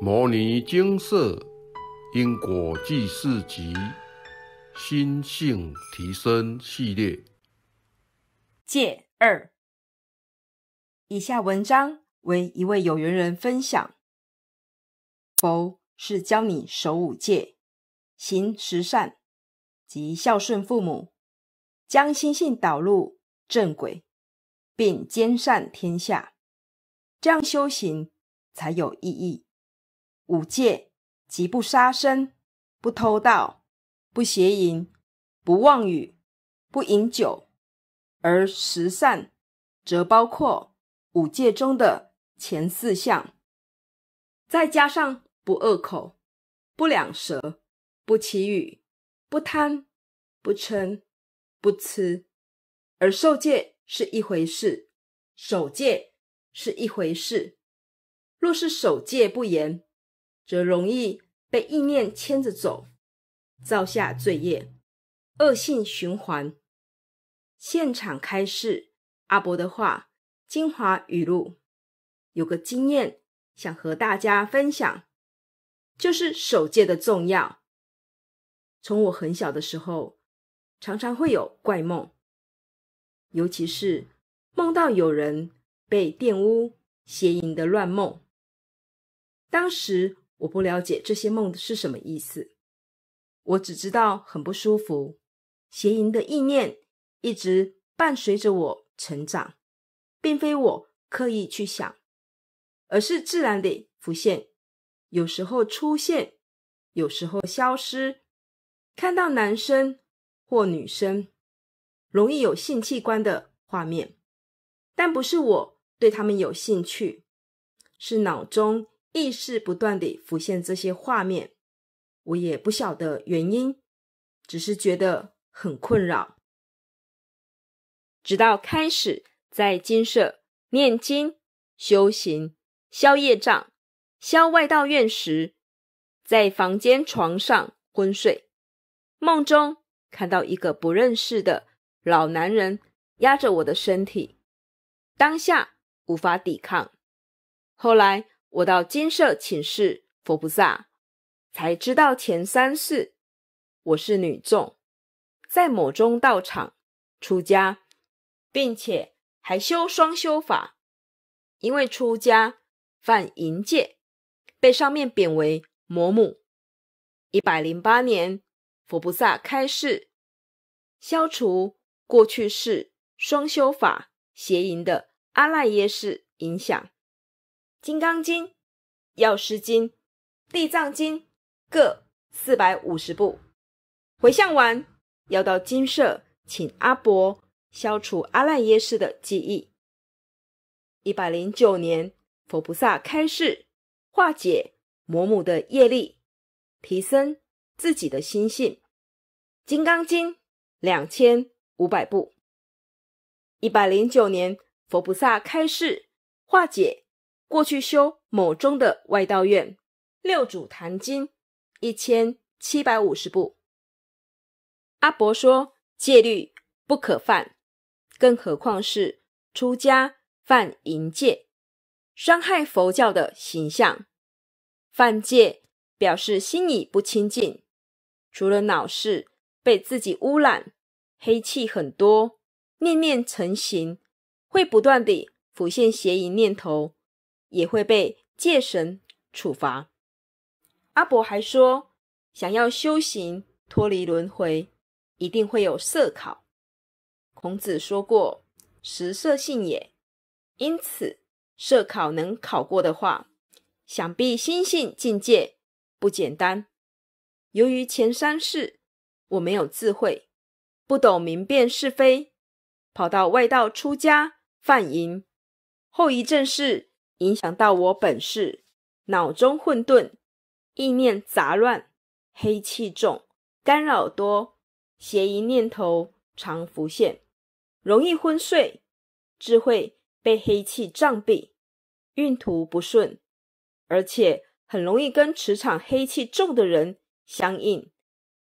《摩尼经释·因果记事集·心性提升系列》戒二。以下文章为一位有缘人分享，佛是教你守五戒、行十善及孝顺父母，将心性导入正轨，并兼善天下，这样修行才有意义。五戒即不杀生、不偷盗、不邪淫、不妄语、不饮酒，而十善则包括五戒中的前四项，再加上不恶口、不两舌、不绮语、不贪、不嗔、不痴，而受戒是一回事，守戒是一回事。若是守戒不严，则容易被意念牵着走，造下罪业，恶性循环。现场开示，阿伯的话，精华语录，有个经验想和大家分享，就是守戒的重要。从我很小的时候，常常会有怪梦，尤其是梦到有人被玷污、邪淫的乱梦，当时。我不了解这些梦的是什么意思，我只知道很不舒服。邪淫的意念一直伴随着我成长，并非我刻意去想，而是自然的浮现。有时候出现，有时候消失。看到男生或女生，容易有性器官的画面，但不是我对他们有兴趣，是脑中。意识不断地浮现这些画面，我也不晓得原因，只是觉得很困扰。直到开始在金舍念经修行，消业障、消外道院时，在房间床上昏睡，梦中看到一个不认识的老男人压着我的身体，当下无法抵抗，后来。我到金色请示佛菩萨，才知道前三世我是女众，在某中道场出家，并且还修双修法。因为出家犯淫戒，被上面贬为魔母。一百零八年，佛菩萨开示，消除过去世双修法邪淫的阿赖耶识影响。《金刚经》、《药师经》、《地藏经》各四百五十部，回向完要到金舍，请阿伯消除阿赖耶识的记忆。一百零九年，佛菩萨开示化解魔母的业力，提升自己的心性。《金刚经》两千五百部。一百零九年，佛菩萨开示化解。过去修某中的外道院，六祖坛经一千七百五十部。阿伯说戒律不可犯，更何况是出家犯淫戒，伤害佛教的形象。犯戒表示心已不清净，除了脑事被自己污染，黑气很多，念念成形，会不断的浮现邪淫念头。也会被戒神处罚。阿伯还说，想要修行脱离轮回，一定会有色考。孔子说过：“食色，性也。”因此，色考能考过的话，想必心性境界不简单。由于前三世我没有智慧，不懂明辨是非，跑到外道出家犯淫。后一症是。影响到我本事，脑中混沌，意念杂乱，黑气重，干扰多，邪疑念头常浮现，容易昏睡，智慧被黑气障蔽，运途不顺，而且很容易跟磁场黑气重的人相应，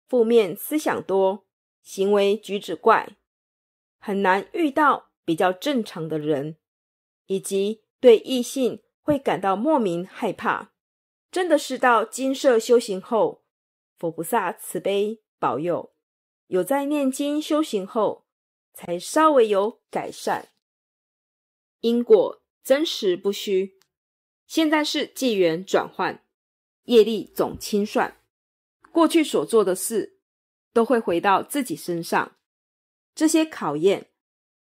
负面思想多，行为举止怪，很难遇到比较正常的人，以及。对异性会感到莫名害怕，真的是到金色修行后，佛菩萨慈悲保佑，有在念经修行后才稍微有改善。因果真实不虚，现在是纪元转换，业力总清算，过去所做的事都会回到自己身上。这些考验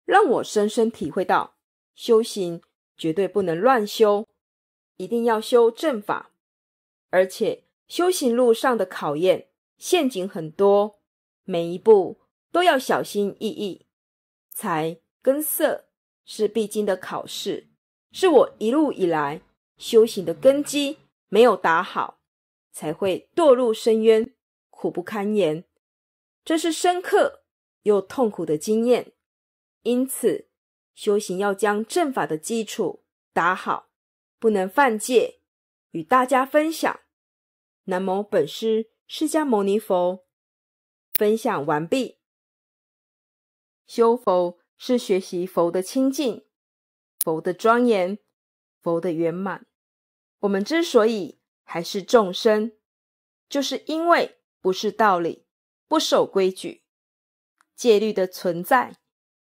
让我深深体会到修行。绝对不能乱修，一定要修正法。而且修行路上的考验陷阱很多，每一步都要小心翼翼。财跟色是必经的考试，是我一路以来修行的根基。没有打好，才会堕入深渊，苦不堪言。这是深刻又痛苦的经验，因此。修行要将正法的基础打好，不能犯戒。与大家分享，南无本师释迦牟尼佛。分享完毕。修佛是学习佛的清净，佛的庄严，佛的圆满。我们之所以还是众生，就是因为不是道理，不守规矩。戒律的存在，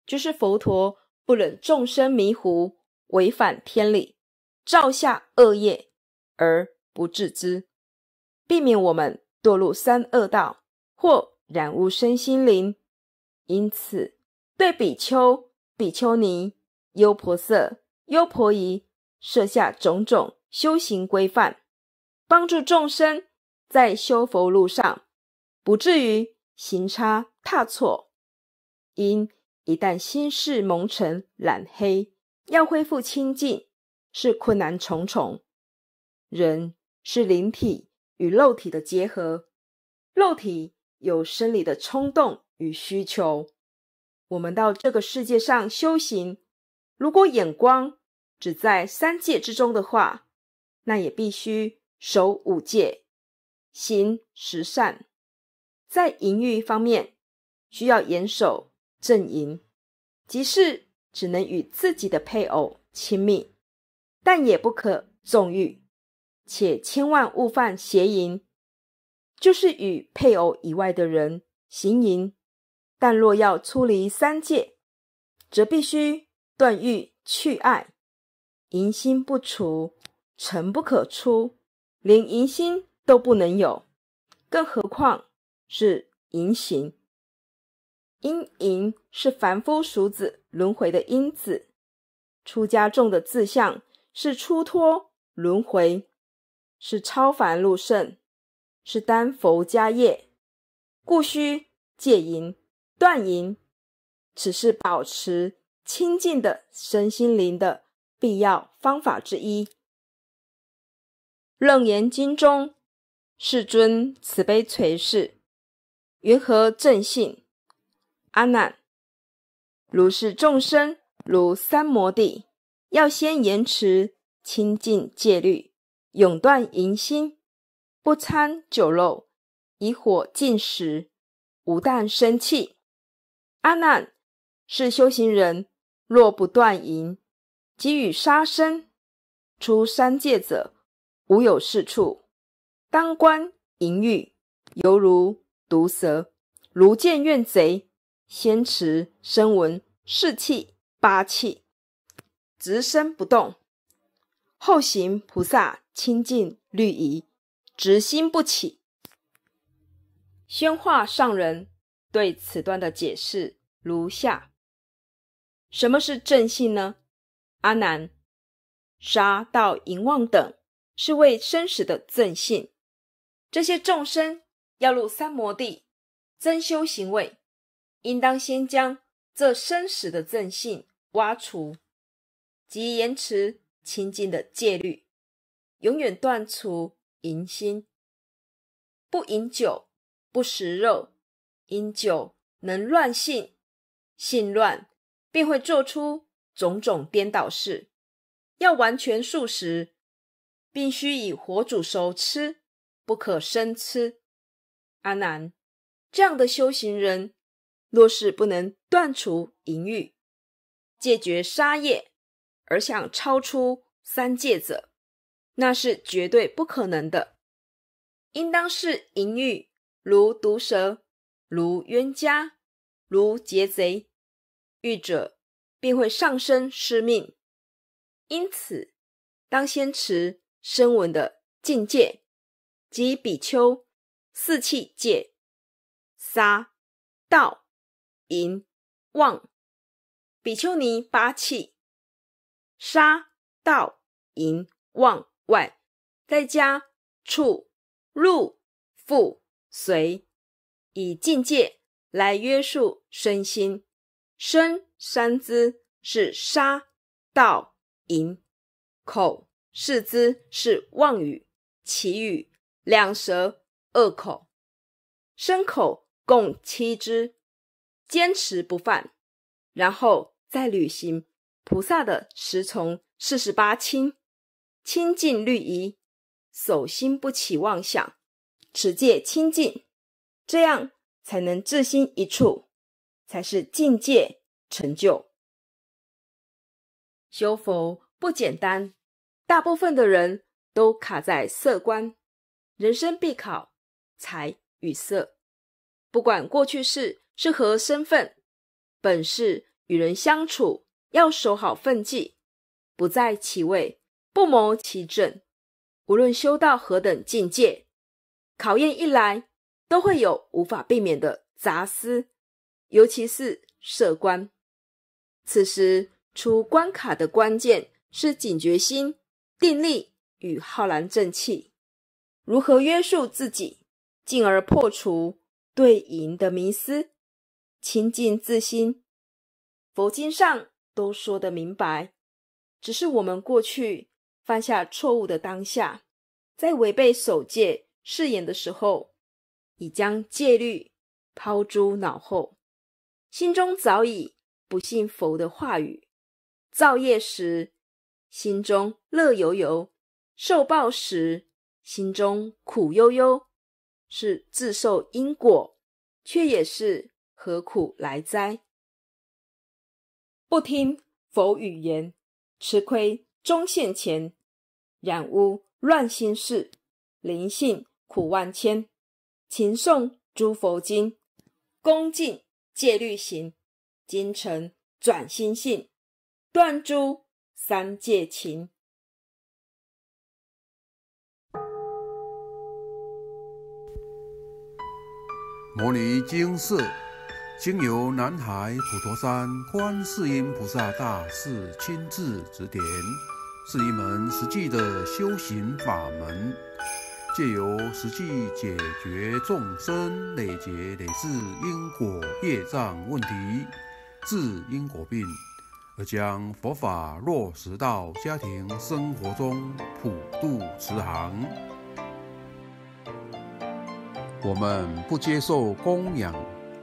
就是佛陀。不忍众生迷糊，违反天理，造下恶业而不自知，避免我们堕入三恶道或染污身心灵。因此，对比丘、比丘尼、优婆塞、优婆夷，设下种种修行规范，帮助众生在修佛路上不至于行差踏错。因一旦心事蒙尘染黑，要恢复清净是困难重重。人是灵体与肉体的结合，肉体有生理的冲动与需求。我们到这个世界上修行，如果眼光只在三界之中的话，那也必须守五戒，行十善。在淫欲方面，需要严守。阵营，即是只能与自己的配偶亲密，但也不可纵欲，且千万勿犯邪淫，就是与配偶以外的人行淫。但若要出离三界，则必须断欲去爱，淫心不除，尘不可出，连淫心都不能有，更何况是淫行。因淫是凡夫俗子轮回的因子，出家众的志向是出脱轮回，是超凡入圣，是丹佛家业，故须戒淫断淫，只是保持清净的身心灵的必要方法之一。《楞严经》中，世尊慈悲垂示，云何正信？阿难，如是众生，如三摩地，要先延迟清净戒律，永断淫心，不参酒肉，以火进食，无但生气。阿难，是修行人，若不断淫，给予杀生，出三界者无有是处。当官淫欲，犹如毒蛇，如见怨贼。先持声闻四气八气，直身不动；后行菩萨清净律仪，直心不起。宣化上人对此段的解释如下：什么是正性呢？阿难，杀道、淫妄等是为生死的正性，这些众生要入三摩地，增修行位。应当先将这生死的正性挖除，即延迟清净的戒律，永远断除淫心。不饮酒，不食肉。饮酒能乱性，性乱便会做出种种颠倒事。要完全素食，必须以火煮熟吃，不可生吃。阿难，这样的修行人。若是不能断除淫欲，戒绝杀业，而想超出三界者，那是绝对不可能的。应当是淫欲如毒蛇，如冤家，如劫贼，欲者便会上身失命。因此，当先持声闻的境界，即比丘四气戒、杀、道。银、旺；比丘尼八气，杀盗淫妄外，在加处、入腹随，以境界来约束身心。身三姿是杀盗淫，口四姿是妄语，其语、两舌恶口，身口共七支。坚持不犯，然后再履行菩萨的十从四十八亲，清净律仪，手心不起妄想，持戒清净，这样才能自心一处，才是境界成就。修佛不简单，大部分的人都卡在色关，人生必考财与色，不管过去是。是何身份，本事与人相处，要守好分际，不在其位，不谋其政。无论修到何等境界，考验一来，都会有无法避免的杂思，尤其是设关。此时出关卡的关键是警觉心、定力与浩然正气。如何约束自己，进而破除对赢的迷思？清净自心，佛经上都说得明白，只是我们过去犯下错误的当下，在违背守戒誓言的时候，已将戒律抛诸脑后，心中早已不信佛的话语。造业时心中乐悠悠，受报时心中苦悠悠，是自受因果，却也是。何苦来哉？不听佛语言，吃亏终现前。染污乱心事，灵性苦万千。勤诵诸佛经，恭敬戒律行，精诚转心性，断诸三界情。摩尼经四。经由南海普陀山观世音菩萨大士亲自指点，是一门实际的修行法门，借由实际解决众生累劫累世因果业障问题，治因果病，而将佛法落实到家庭生活中，普渡慈航。我们不接受供养。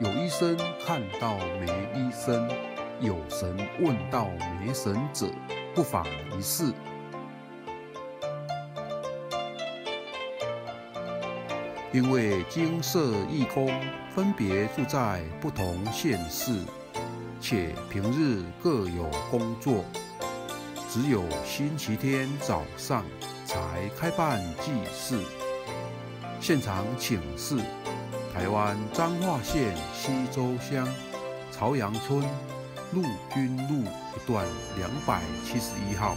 有医生看到没医生，有神问到没神者，不妨一试。因为金色义空分别住在不同县市，且平日各有工作，只有星期天早上才开办祭祀，现场请示。台湾彰化县溪周乡朝阳村陆军路一段两百七十一号。